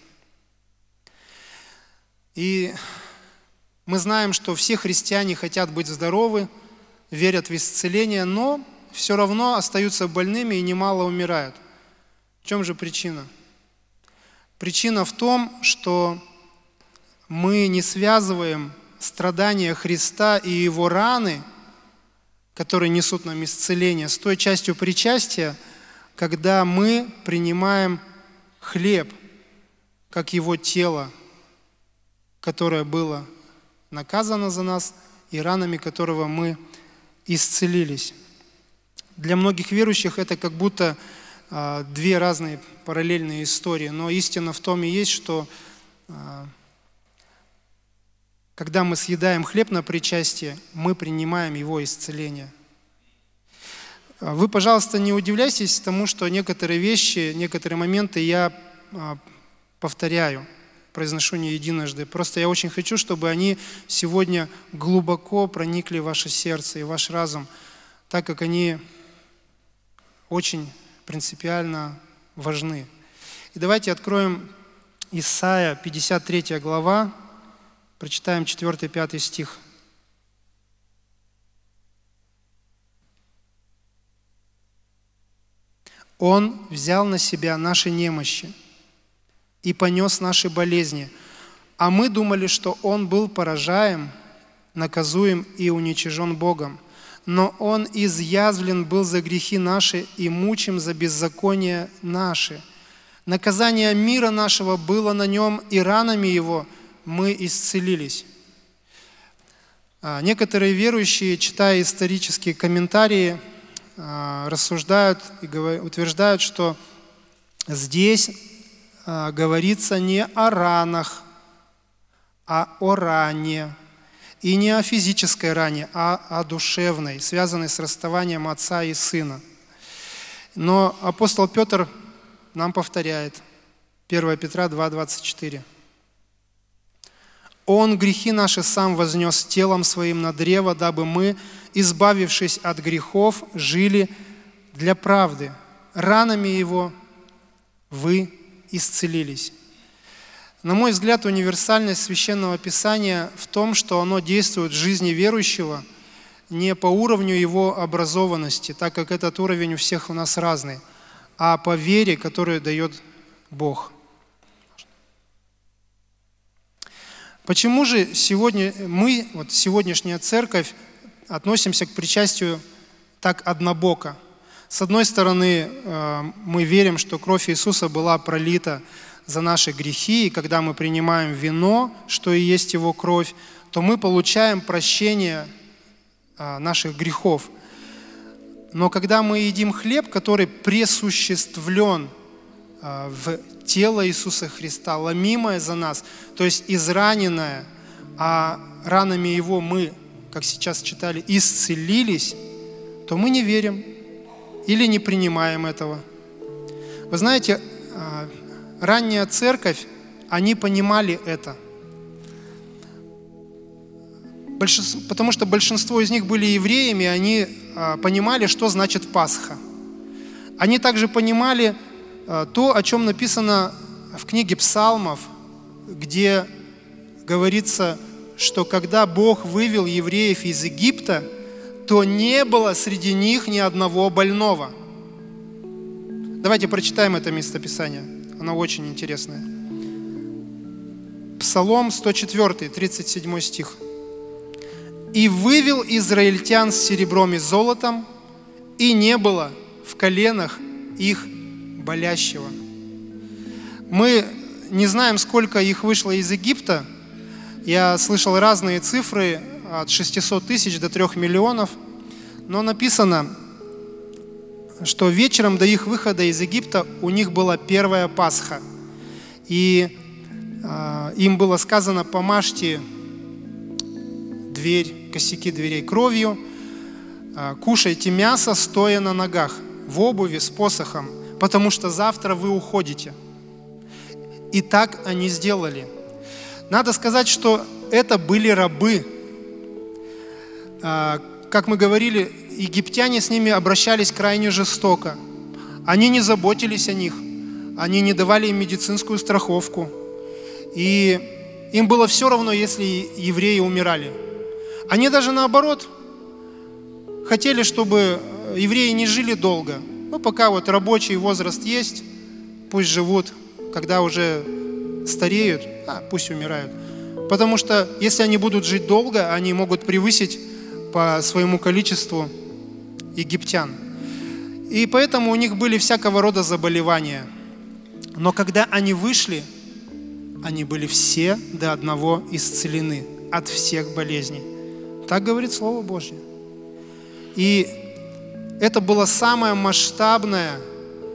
И мы знаем, что все христиане хотят быть здоровы, верят в исцеление, но все равно остаются больными и немало умирают. В чем же причина? Причина в том, что мы не связываем страдания Христа и Его раны, которые несут нам исцеление, с той частью причастия, когда мы принимаем хлеб, как Его тело, которое было наказано за нас и ранами которого мы исцелились. Для многих верующих это как будто э, две разные параллельные истории, но истина в том и есть, что э, когда мы съедаем хлеб на причастие, мы принимаем его исцеление. Вы, пожалуйста, не удивляйтесь тому, что некоторые вещи, некоторые моменты я а, повторяю произношу не единожды. Просто я очень хочу, чтобы они сегодня глубоко проникли в ваше сердце и ваш разум, так как они очень принципиально важны. И давайте откроем Исаия, 53 глава, прочитаем 4-5 стих. Он взял на себя наши немощи и понес наши болезни. А мы думали, что Он был поражаем, наказуем и уничижен Богом. Но Он изъязвлен был за грехи наши и мучим за беззаконие наши. Наказание мира нашего было на Нем, и ранами Его мы исцелились». А, некоторые верующие, читая исторические комментарии, а, рассуждают и утверждают, что здесь а, говорится не о ранах, а о ране. И не о физической ране, а о душевной, связанной с расставанием отца и сына. Но апостол Петр нам повторяет 1 Петра 2,24. «Он грехи наши сам вознес телом своим на древо, дабы мы, избавившись от грехов, жили для правды. Ранами его вы исцелились. На мой взгляд, универсальность священного писания в том, что оно действует в жизни верующего не по уровню его образованности, так как этот уровень у всех у нас разный, а по вере, которую дает Бог. Почему же сегодня мы, вот сегодняшняя церковь, относимся к причастию так однобоко – с одной стороны, э, мы верим, что кровь Иисуса была пролита за наши грехи, и когда мы принимаем вино, что и есть Его кровь, то мы получаем прощение э, наших грехов. Но когда мы едим хлеб, который пресуществлен э, в тело Иисуса Христа, ломимое за нас, то есть израненное, а ранами Его мы, как сейчас читали, исцелились, то мы не верим, или не принимаем этого. Вы знаете, а, ранняя церковь, они понимали это. потому что большинство из них были евреями, они а, понимали, что значит Пасха. Они также понимали а, то, о чем написано в книге Псалмов, где говорится, что когда Бог вывел евреев из Египта – то не было среди них ни одного больного. Давайте прочитаем это местописание. Оно очень интересное. Псалом 104, 37 стих. «И вывел израильтян с серебром и золотом, и не было в коленах их болящего». Мы не знаем, сколько их вышло из Египта. Я слышал разные цифры, от 600 тысяч до 3 миллионов. Но написано, что вечером до их выхода из Египта у них была первая Пасха. И э, им было сказано, помажьте дверь, косяки дверей кровью, э, кушайте мясо, стоя на ногах, в обуви, с посохом, потому что завтра вы уходите. И так они сделали. Надо сказать, что это были рабы, а, как мы говорили, египтяне с ними обращались крайне жестоко. Они не заботились о них, они не давали им медицинскую страховку. И им было все равно, если евреи умирали. Они даже наоборот хотели, чтобы э, евреи не жили долго. Ну, пока вот рабочий возраст есть, пусть живут, когда уже стареют, а, пусть умирают. Потому что если они будут жить долго, они могут превысить по своему количеству египтян. И поэтому у них были всякого рода заболевания. Но когда они вышли, они были все до одного исцелены от всех болезней. Так говорит Слово Божье. И это было самое масштабное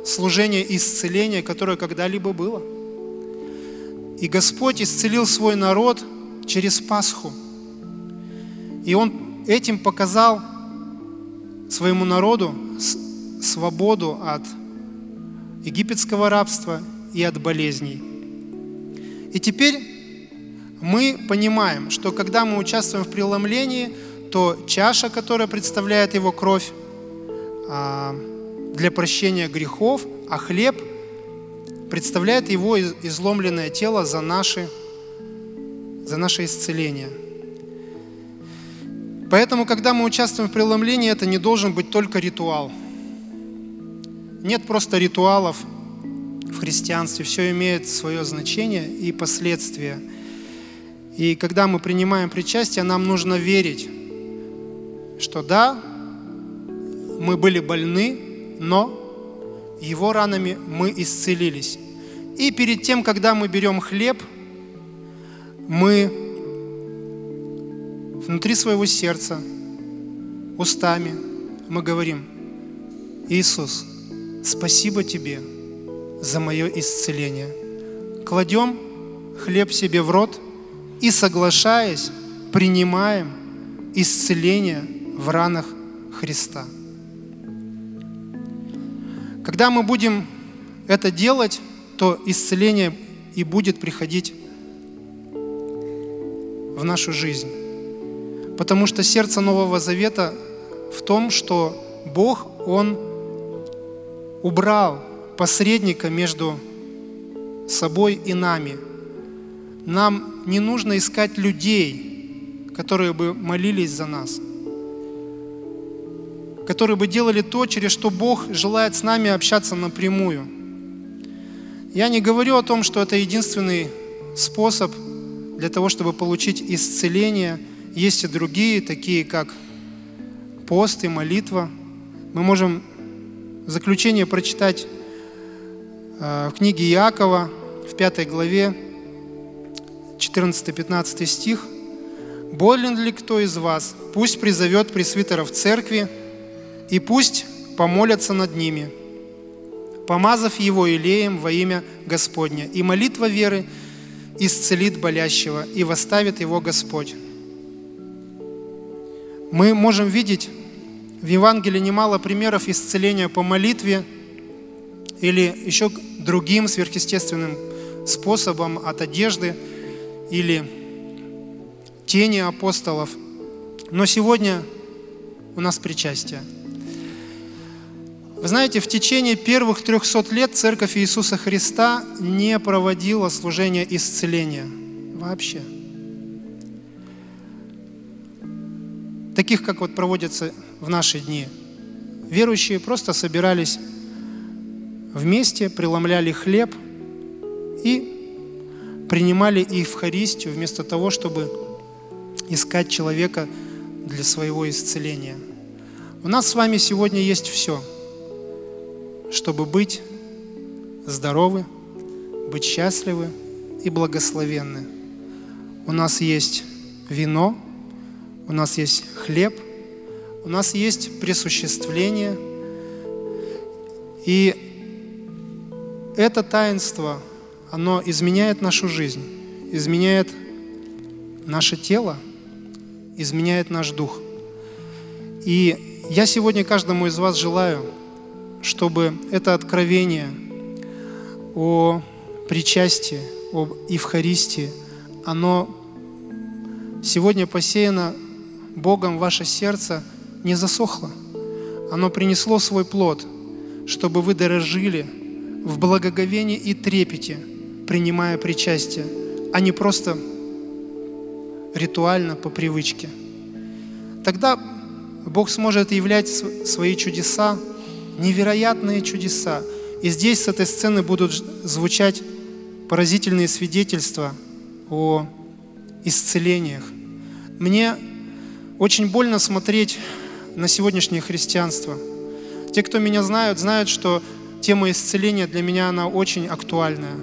служение исцеления, которое когда-либо было. И Господь исцелил свой народ через Пасху. И Он этим показал своему народу свободу от египетского рабства и от болезней. И теперь мы понимаем, что когда мы участвуем в преломлении, то чаша, которая представляет его кровь а, для прощения грехов, а хлеб представляет его изломленное тело за, наши, за наше исцеление – Поэтому, когда мы участвуем в преломлении, это не должен быть только ритуал. Нет просто ритуалов в христианстве. Все имеет свое значение и последствия. И когда мы принимаем причастие, нам нужно верить, что да, мы были больны, но его ранами мы исцелились. И перед тем, когда мы берем хлеб, мы внутри своего сердца, устами мы говорим, Иисус, спасибо Тебе за мое исцеление. Кладем хлеб себе в рот и, соглашаясь, принимаем исцеление в ранах Христа. Когда мы будем это делать, то исцеление и будет приходить в нашу жизнь. Потому что сердце Нового Завета в том, что Бог, Он убрал посредника между собой и нами. Нам не нужно искать людей, которые бы молились за нас, которые бы делали то, через что Бог желает с нами общаться напрямую. Я не говорю о том, что это единственный способ для того, чтобы получить исцеление – есть и другие, такие как пост и молитва. Мы можем заключение прочитать э, в книге Иакова, в пятой главе, 14-15 стих. «Болен ли кто из вас, пусть призовет пресвитера в церкви, и пусть помолятся над ними, помазав его илеем во имя Господня. И молитва веры исцелит болящего, и восставит его Господь. Мы можем видеть в Евангелии немало примеров исцеления по молитве или еще другим сверхъестественным способом от одежды или тени апостолов. Но сегодня у нас причастие. Вы знаете, в течение первых трехсот лет Церковь Иисуса Христа не проводила служение исцеления вообще – таких, как вот проводятся в наши дни. Верующие просто собирались вместе, преломляли хлеб и принимали Евхаристию вместо того, чтобы искать человека для своего исцеления. У нас с вами сегодня есть все, чтобы быть здоровы, быть счастливы и благословенны. У нас есть вино – у нас есть хлеб, у нас есть присуществление. И это таинство, оно изменяет нашу жизнь, изменяет наше тело, изменяет наш дух. И я сегодня каждому из вас желаю, чтобы это откровение о причастии, об Евхаристии, оно сегодня посеяно Богом ваше сердце не засохло. Оно принесло свой плод, чтобы вы дорожили в благоговении и трепете, принимая причастие, а не просто ритуально по привычке. Тогда Бог сможет являть свои чудеса, невероятные чудеса. И здесь с этой сцены будут звучать поразительные свидетельства о исцелениях. Мне очень больно смотреть на сегодняшнее христианство. Те, кто меня знают, знают, что тема исцеления для меня она очень актуальная.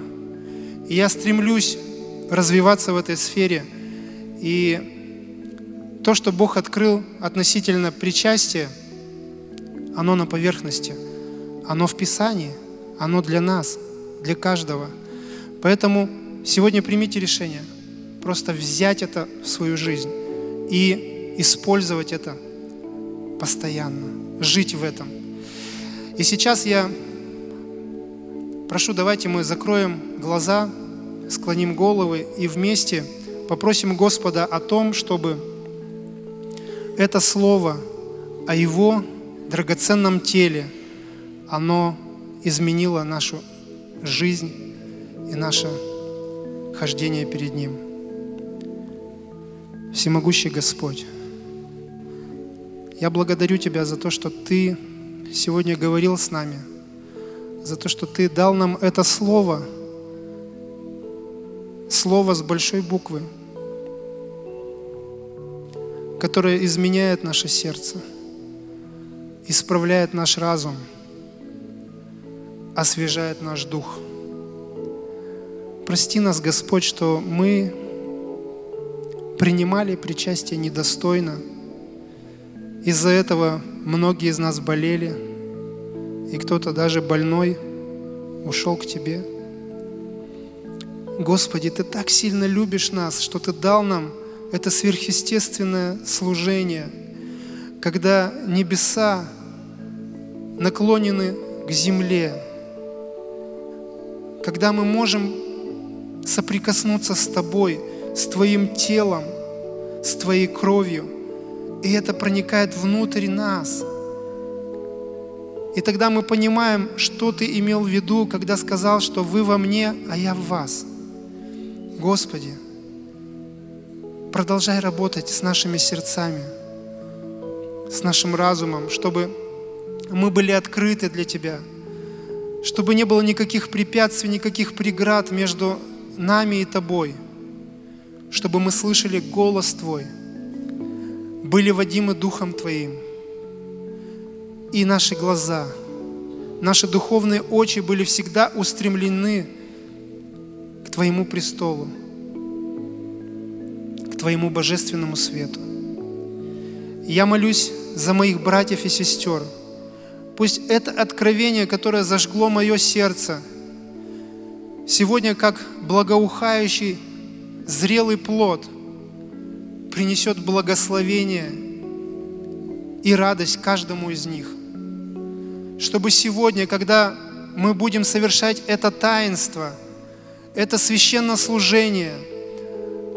И я стремлюсь развиваться в этой сфере. И то, что Бог открыл относительно причастия, оно на поверхности, оно в Писании, оно для нас, для каждого. Поэтому сегодня примите решение просто взять это в свою жизнь и использовать это постоянно, жить в этом. И сейчас я прошу, давайте мы закроем глаза, склоним головы и вместе попросим Господа о том, чтобы это слово о Его драгоценном теле, оно изменило нашу жизнь и наше хождение перед Ним. Всемогущий Господь, я благодарю Тебя за то, что Ты сегодня говорил с нами, за то, что Ты дал нам это слово, слово с большой буквы, которое изменяет наше сердце, исправляет наш разум, освежает наш дух. Прости нас, Господь, что мы принимали причастие недостойно – из-за этого многие из нас болели, и кто-то даже больной ушел к Тебе. Господи, Ты так сильно любишь нас, что Ты дал нам это сверхъестественное служение, когда небеса наклонены к земле, когда мы можем соприкоснуться с Тобой, с Твоим телом, с Твоей кровью – и это проникает внутрь нас. И тогда мы понимаем, что ты имел в виду, когда сказал, что вы во мне, а я в вас. Господи, продолжай работать с нашими сердцами, с нашим разумом, чтобы мы были открыты для Тебя, чтобы не было никаких препятствий, никаких преград между нами и Тобой, чтобы мы слышали голос Твой – были водимы Духом Твоим. И наши глаза, наши духовные очи были всегда устремлены к Твоему престолу, к Твоему божественному свету. Я молюсь за моих братьев и сестер. Пусть это откровение, которое зажгло мое сердце, сегодня как благоухающий зрелый плод – принесет благословение и радость каждому из них. Чтобы сегодня, когда мы будем совершать это таинство, это священное служение,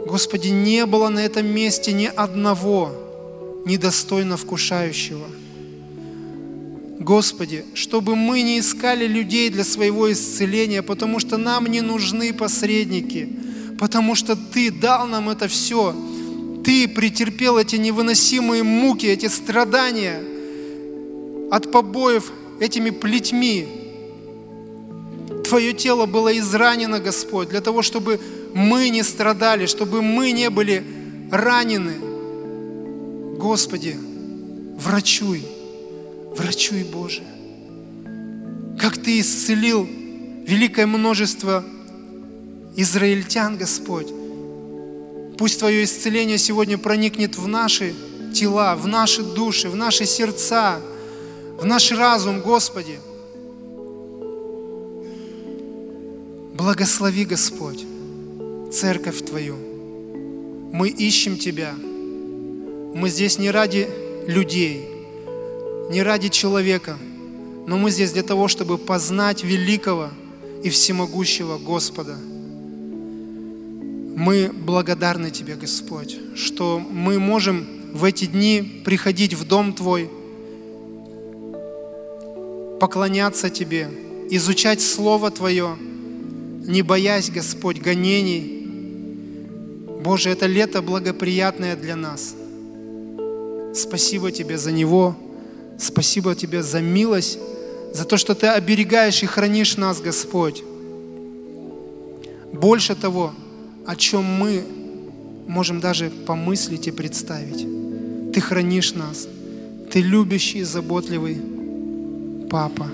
Господи, не было на этом месте ни одного недостойно вкушающего. Господи, чтобы мы не искали людей для своего исцеления, потому что нам не нужны посредники, потому что Ты дал нам это все – ты претерпел эти невыносимые муки, эти страдания от побоев этими плетьми. Твое тело было изранено, Господь, для того, чтобы мы не страдали, чтобы мы не были ранены. Господи, врачуй, врачуй, Боже. Как Ты исцелил великое множество израильтян, Господь, Пусть Твое исцеление сегодня проникнет в наши тела, в наши души, в наши сердца, в наш разум, Господи. Благослови, Господь, церковь Твою. Мы ищем Тебя. Мы здесь не ради людей, не ради человека, но мы здесь для того, чтобы познать великого и всемогущего Господа – мы благодарны Тебе, Господь, что мы можем в эти дни приходить в дом Твой, поклоняться Тебе, изучать Слово Твое, не боясь, Господь, гонений. Боже, это лето благоприятное для нас. Спасибо Тебе за него. Спасибо Тебе за милость, за то, что Ты оберегаешь и хранишь нас, Господь. Больше того, о чем мы можем даже помыслить и представить. Ты хранишь нас. Ты любящий и заботливый Папа.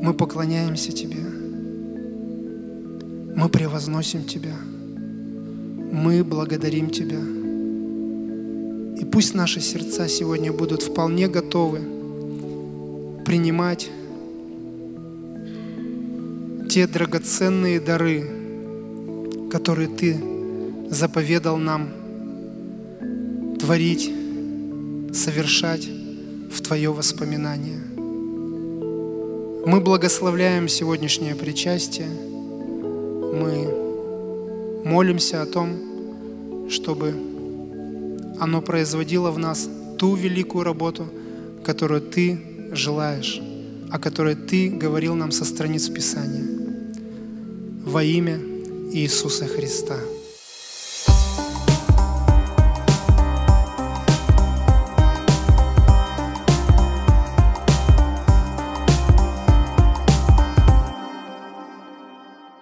Мы поклоняемся Тебе. Мы превозносим Тебя. Мы благодарим Тебя. И пусть наши сердца сегодня будут вполне готовы принимать те драгоценные дары, которые Ты заповедал нам творить, совершать в Твое воспоминание. Мы благословляем сегодняшнее причастие. Мы молимся о том, чтобы оно производило в нас ту великую работу, которую Ты желаешь, о которой Ты говорил нам со страниц Писания. Во имя Иисуса Христа.